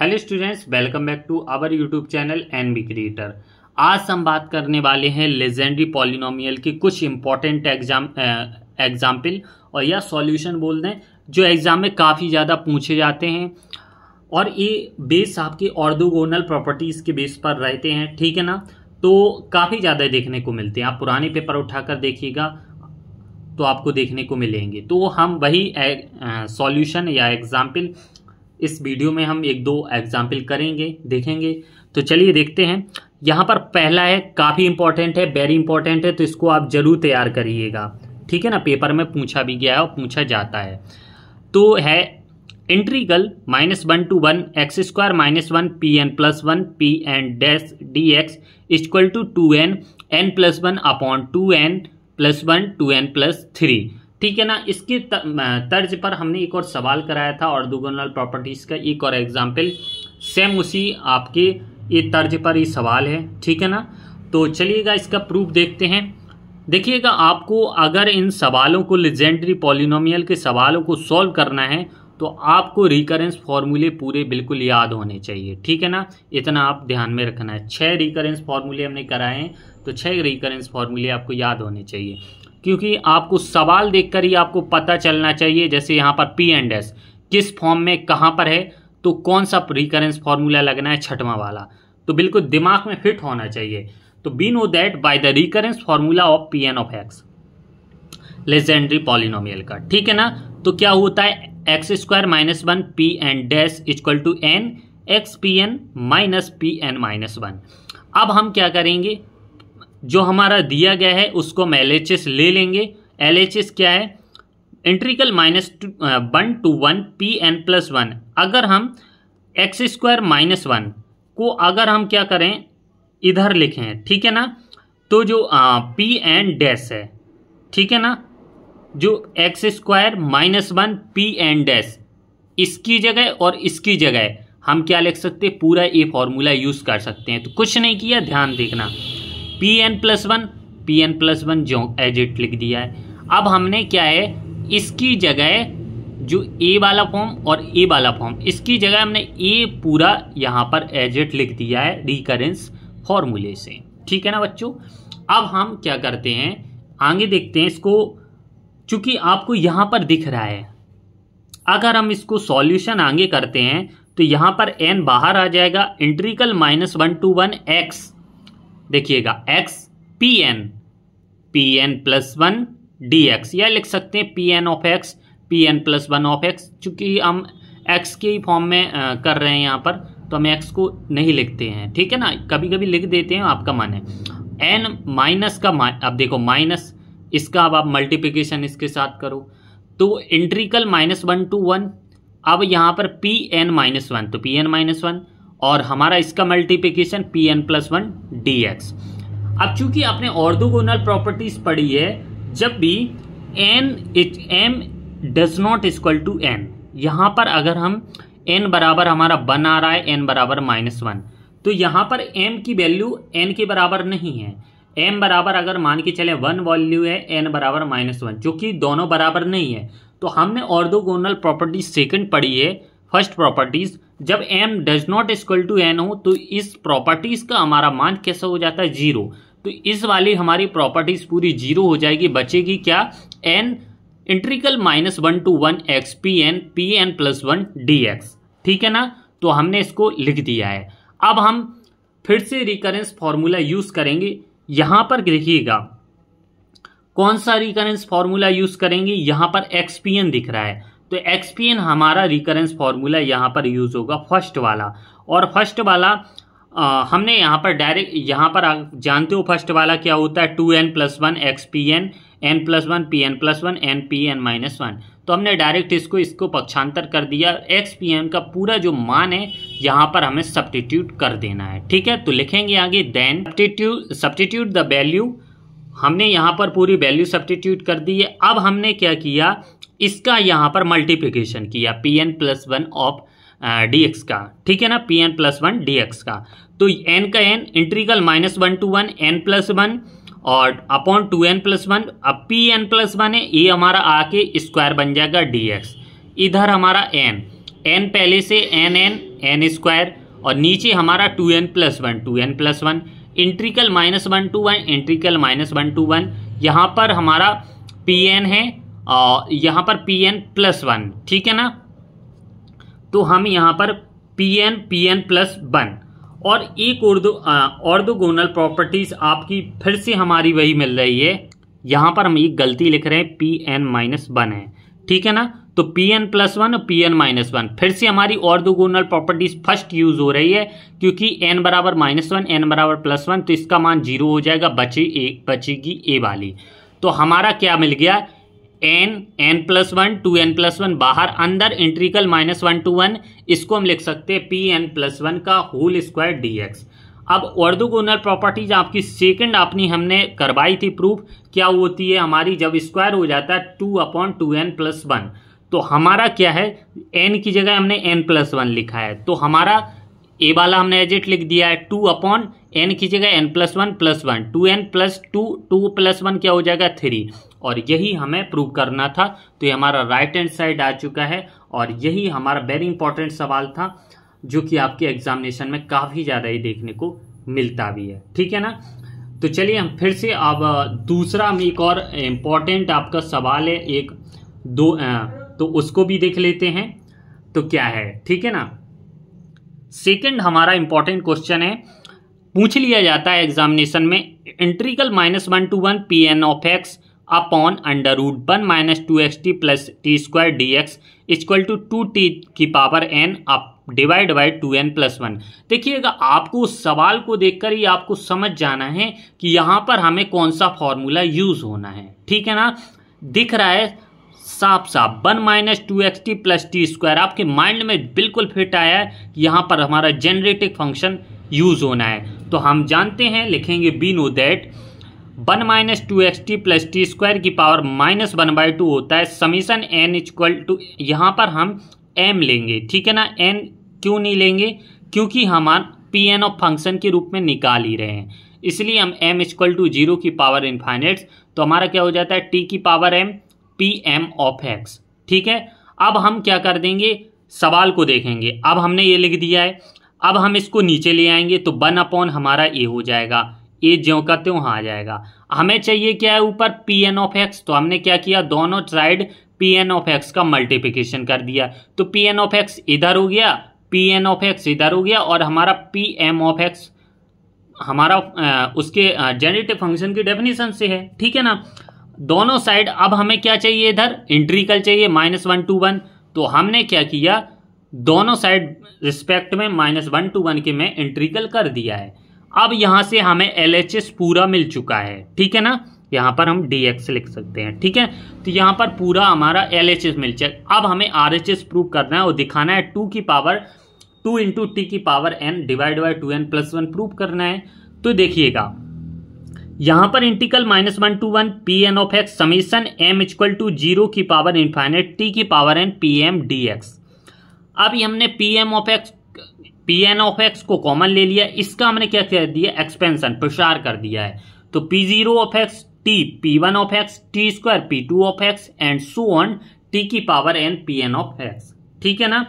hello students welcome back to our YouTube channel N B creator आज हम बात करने वाले हैं लेजेंडरी पॉलिनोमियल की कुछ इंपॉर्टेंट एग्जाम एग्जाम्पल और या सॉल्यूशन बोल दें जो एग्ज़ाम में काफ़ी ज़्यादा पूछे जाते हैं और ये बेस आपके ऑर्दोगोनल प्रॉपर्टीज़ के बेस पर रहते हैं ठीक है ना तो काफ़ी ज़्यादा देखने को मिलते हैं आप पुराने पेपर उठाकर देखिएगा तो आपको देखने को मिलेंगे तो हम वही सॉल्यूशन या एग्ज़ाम्पल इस वीडियो में हम एक दो एग्जाम्पल करेंगे देखेंगे तो चलिए देखते हैं यहाँ पर पहला है काफ़ी इंपॉर्टेंट है वेरी इंपॉर्टेंट है तो इसको आप जरूर तैयार करिएगा ठीक है ना पेपर में पूछा भी गया है और पूछा जाता है तो है integral minus one to one X square minus one P N plus one P N dash D x equal to two N N plus one upon two N plus one two N plus three ठीक है ना इसके तर्ज पर हमने एक और सवाल कराया था और दुगोनल प्रॉपर्टीज़ का एक और एग्जाम्पल सेम उसी आपके ये तर्ज पर ये सवाल है ठीक है ना तो चलिएगा इसका प्रूफ देखते हैं देखिएगा आपको अगर इन सवालों को लेजेंडरी पॉलिनोमियल के सवालों को सॉल्व करना है तो आपको रिकरेंस फॉर्मूले पूरे बिल्कुल याद होने चाहिए ठीक है ना इतना आप ध्यान में रखना है छह रिकरेंस फॉर्मूले हमने कराए हैं तो छह रिकरेंस फॉर्मूले आपको याद होने चाहिए क्योंकि आपको सवाल देखकर ही आपको पता चलना चाहिए जैसे यहाँ पर पी एंड एस किस फॉर्म में कहाँ पर है तो कौन सा रिकरेंस फॉर्मूला लगना है छठवां वाला तो बिल्कुल दिमाग में फिट होना चाहिए तो we know that by the recurrence formula of P N of X Legendre polynomial का ठीक है ना तो क्या होता है X square minus one P N dash equal to N X P N minus P N minus one अब हम क्या करेंगे जो हमारा दिया गया है उसको हम एल ले लेंगे एल क्या है integral minus one to one P N plus one अगर हम एक्स स्क्वायर माइनस वन को अगर हम क्या करें इधर लिखें ठीक है ना तो जो पी एन डैश है ठीक है ना जो X square minus one P N dash इसकी जगह और इसकी जगह हम क्या लिख सकते हैं पूरा ये फॉर्मूला यूज़ कर सकते हैं तो कुछ नहीं किया ध्यान देखना P N plus one P N plus one जो एज इट लिख दिया है अब हमने क्या है इसकी जगह जो ए वाला फॉर्म और ए वाला फॉर्म इसकी जगह हमने ए पूरा यहाँ पर एज इट लिख दिया है रिकरेंस फॉर्मूले से ठीक है ना बच्चों अब हम क्या करते हैं आगे देखते हैं इसको चूंकि आपको यहाँ पर दिख रहा है अगर हम इसको सॉल्यूशन आगे करते हैं तो यहाँ पर एन बाहर आ जाएगा integral minus one to one X देखिएगा X P N P N plus one D X या लिख सकते हैं P N of x P N plus one of X चूंकि हम एक्स के ही फॉर्म में आ, कर रहे हैं यहाँ पर तो हम एक्स को नहीं लिखते हैं ठीक है ना कभी कभी लिख देते हैं आपका मन है एन माइनस का अब देखो माइनस इसका अब आप मल्टीप्लिकेशन इसके साथ करो तो integral minus one to one अब यहाँ पर पी एन माइनस वन तो पी एन माइनस वन और हमारा इसका multiplication P N plus one D x अब चूंकि आपने ऑर्थोगोनल प्रॉपर्टीज पढ़ी है जब भी N it M does not equal to N यहाँ पर अगर हम एन बराबर हमारा वन आ रहा है एन बराबर माइनस वन तो यहाँ पर एम की वैल्यू एन के बराबर नहीं है एम बराबर अगर मान के चले वन वैल्यू है एन बराबर माइनस वन जो कि दोनों बराबर नहीं है तो हमने ऑर्थोगोनल प्रॉपर्टी सेकंड पढ़ी है फर्स्ट प्रॉपर्टीज जब M does not equal to N हो तो इस प्रॉपर्टीज का हमारा मान कैसा हो जाता है जीरो तो इस वाली हमारी प्रॉपर्टीज पूरी जीरो हो जाएगी बचेगी क्या N integral minus one to one X P N P N plus one D X ठीक है ना तो हमने इसको लिख दिया है अब हम फिर से रिकरेंस फॉर्मूला यूज करेंगे यहां पर देखिएगा कौन सा रिकरेंस फॉर्मूला यूज करेंगे यहां पर एक्सपीएन दिख रहा है तो एक्सपीएन हमारा रिकरेंस फार्मूला यहाँ पर यूज़ होगा फर्स्ट वाला और फर्स्ट वाला आ, हमने यहाँ पर डायरेक्ट यहाँ पर आप जानते हो फर्स्ट वाला क्या होता है two N plus one X P N N plus one P N plus one N P N minus one तो हमने डायरेक्ट इसको इसको पक्षांतर कर दिया एक्स पी एन का पूरा जो मान है यहाँ पर हमें सब्टीट्यूट कर देना है ठीक है तो लिखेंगे आगे then substitute substitute the value हमने यहाँ पर पूरी वैल्यू सब्टीट्यूट कर दी है अब हमने क्या किया इसका यहाँ पर मल्टीप्लिकेशन किया P N plus one of D X का ठीक है ना P N plus one D X का तो एन का N integral minus one to one N plus one और upon two N plus one अब पी एन प्लस वन है ये हमारा आके स्क्वायर बन जाएगा डी एक्स इधर हमारा एन एन पहले से एन एन एन स्क्वायर और नीचे हमारा two N plus one two N plus one integral minus one to one integral minus one to one यहाँ पर हमारा पी एन है और यहाँ पर पी एन प्लस वन ठीक है ना तो हम यहाँ पर P N P N plus one और एक उर्दू ऑर्दोगोनल प्रॉपर्टीज आपकी फिर से हमारी वही मिल रही है यहाँ पर हम एक गलती लिख रहे हैं पी एन माइनस वन है ठीक है ना तो पी एन प्लस वन और पी एन माइनस वन फिर से हमारी ऑर्दोगोनल प्रॉपर्टीज फर्स्ट यूज हो रही है क्योंकि एन बराबर माइनस वन एन बराबर प्लस वन तो इसका मान जीरो हो जाएगा बचे एक बचेगी ए वाली तो हमारा क्या मिल गया n N plus one two N plus one बाहर अंदर integral minus one to one इसको हम लिख सकते हैं पी एन प्लस वन का होल स्क्वायर डी एक्स अब ऑर्थोगोनल प्रॉपर्टीज आपकी सेकंड आपने हमने करवाई थी प्रूफ क्या होती है हमारी जब स्क्वायर हो जाता है two upon two N plus one तो हमारा क्या है एन की जगह हमने एन प्लस वन लिखा है तो हमारा ए वाला हमने एजिट लिख दिया है टू अपॉन एन खींचेगा n plus one plus one two N plus two two plus one क्या हो जाएगा थ्री और यही हमें प्रूव करना था तो ये हमारा राइट हैंड साइड आ चुका है और यही हमारा वेरी इंपॉर्टेंट सवाल था जो कि आपके एग्जामिनेशन में काफ़ी ज़्यादा ही देखने को मिलता भी है ठीक है ना तो चलिए हम फिर से अब दूसरा हम एक और इम्पॉर्टेंट आपका सवाल है एक दो तो उसको भी देख लेते हैं तो क्या है ठीक है ना सेकंड हमारा इंपॉर्टेंट क्वेश्चन है पूछ लिया जाता है एग्जामिनेशन में integral minus one to one P N of x upon under root one minus two x t plus t square d x equal to two t की power n up divide by two N plus one देखिएगा आपको उस सवाल को देखकर ही आपको समझ जाना है कि यहाँ पर हमें कौन सा फॉर्मूला यूज होना है ठीक है ना दिख रहा है साफ साफ one minus two x t plus t square आपके माइंड में बिल्कुल फिट आया है कि यहाँ पर हमारा जेनरेटिव फंक्शन यूज होना है तो हम जानते हैं लिखेंगे we know that one minus two x t plus t square की power minus one by two होता है समीशन एन इक्वल टू यहाँ पर हम एम लेंगे ठीक है ना एन क्यों नहीं लेंगे क्योंकि हम पी एन ऑफ फंक्शन के रूप में निकाल ही रहे हैं इसलिए हम एम इक्वल टू जीरो की पावर इनफाइनेट्स तो हमारा क्या हो जाता है टी की power m P m of x ठीक है अब हम क्या कर देंगे सवाल को देखेंगे अब हमने ये लिख दिया है अब हम इसको नीचे ले आएंगे तो वन अपॉन हमारा ए हो जाएगा ए ज्यो का त्यों हाँ आ जाएगा हमें चाहिए क्या है ऊपर पी एन ऑफ एक्स तो हमने क्या किया दोनों ट्राइड पी एन ऑफ एक्स का मल्टीप्लिकेशन कर दिया तो पी एन ऑफ एक्स इधर हो गया पी एन ऑफ एक्स इधर हो गया और हमारा पी एम ऑफ एक्स हमारा उसके जेनेटिव फंक्शन की डेफिनेशन से है ठीक है ना दोनों साइड अब हमें क्या चाहिए इधर इंट्रीकल चाहिए माइनस वन टू वन तो हमने क्या किया दोनों साइड रिस्पेक्ट में माइनस वन टू वन के में इंट्रीकल कर दिया है अब यहां से हमें एल पूरा मिल चुका है ठीक है ना यहाँ पर हम डी एक्स लिख सकते हैं ठीक है तो यहां पर पूरा हमारा एल एच एस मिल चुका अब हमें आर एच एस प्रूव करना है और दिखाना है टू की पावर टू इंटू टी की power n divide by two N plus one prove करना है तो देखिएगा यहां पर integral minus one to one P N of x summation m equal to zero की पावर इन्फाइनेट टी की power n P m d x अब हमने P m of x P N of x को common ले लिया इसका हमने क्या कर दिया एक्सपेंशन प्रसार कर दिया है तो P zero of x t P one of x t square P two of x and so on t की power n P N of x ठीक है ना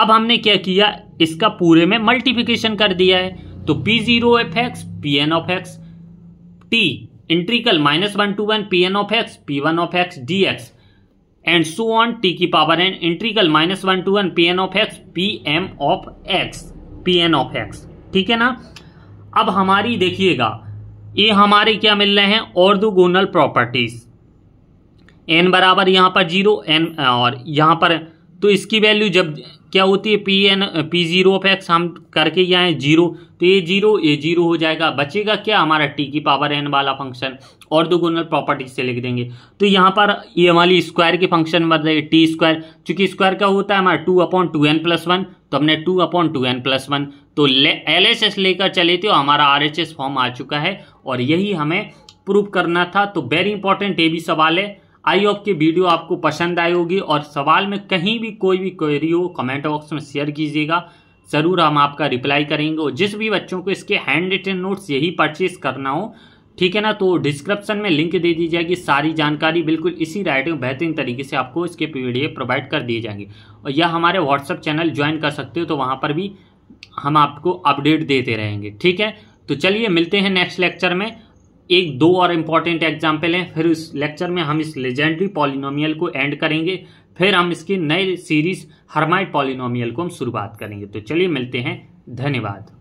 अब हमने क्या किया इसका पूरे में मल्टीप्लीकेशन कर दिया है तो P zero of x P N of x t integral minus one to one P N of x P one of x d x and so on t की power n integral minus one to one P N of x P m of x P N of x ठीक है ना अब हमारी देखिएगा ये हमारे क्या मिल रहे हैं ऑर्थोगोनल प्रॉपर्टीज एन बराबर यहां पर जीरो एन और यहां पर तो इसकी वैल्यू जब क्या होती है P N P zero of x हम करके यहाँ है जीरो तो ये जीरो ये जीरो हो जाएगा बचेगा क्या हमारा टी की पावर एन वाला फंक्शन और दो गुनल प्रॉपर्टी से लिख देंगे तो यहाँ पर ये हमारी स्क्वायर के फंक्शन बन रही टी स्क्वायर चूंकि स्क्वायर का होता है हमारा two upon two N plus one तो हमने two upon two N plus one तो एल एच एस लेकर चले थे हमारा आर एच एस फॉर्म आ चुका है और यही हमें प्रूव करना था तो वेरी इंपॉर्टेंट ये भी सवाल है आई होप की वीडियो आपको पसंद आई होगी और सवाल में कहीं भी कोई भी क्वेरी हो कमेंट बॉक्स में शेयर कीजिएगा ज़रूर हम आपका रिप्लाई करेंगे और जिस भी बच्चों को इसके हैंड रिटन नोट्स यही परचेज करना हो ठीक है ना तो डिस्क्रिप्शन में लिंक दे दी जाएगी सारी जानकारी बिल्कुल इसी राइटिंग बेहतरीन तरीके से आपको इसके पीडीएफ प्रोवाइड कर दिए जाएंगे और यह हमारे व्हाट्सअप चैनल ज्वाइन कर सकते हो तो वहाँ पर भी हम आपको अपडेट देते रहेंगे ठीक है तो चलिए मिलते हैं नेक्स्ट लेक्चर में एक दो और इम्पॉर्टेंट एग्जाम्पल हैं फिर इस लेक्चर में हम इस लेजेंडरी पॉलिनोमियल को एंड करेंगे फिर हम इसके नए सीरीज हरमाइट पॉलिनोमियल को हम शुरुआत करेंगे तो चलिए मिलते हैं धन्यवाद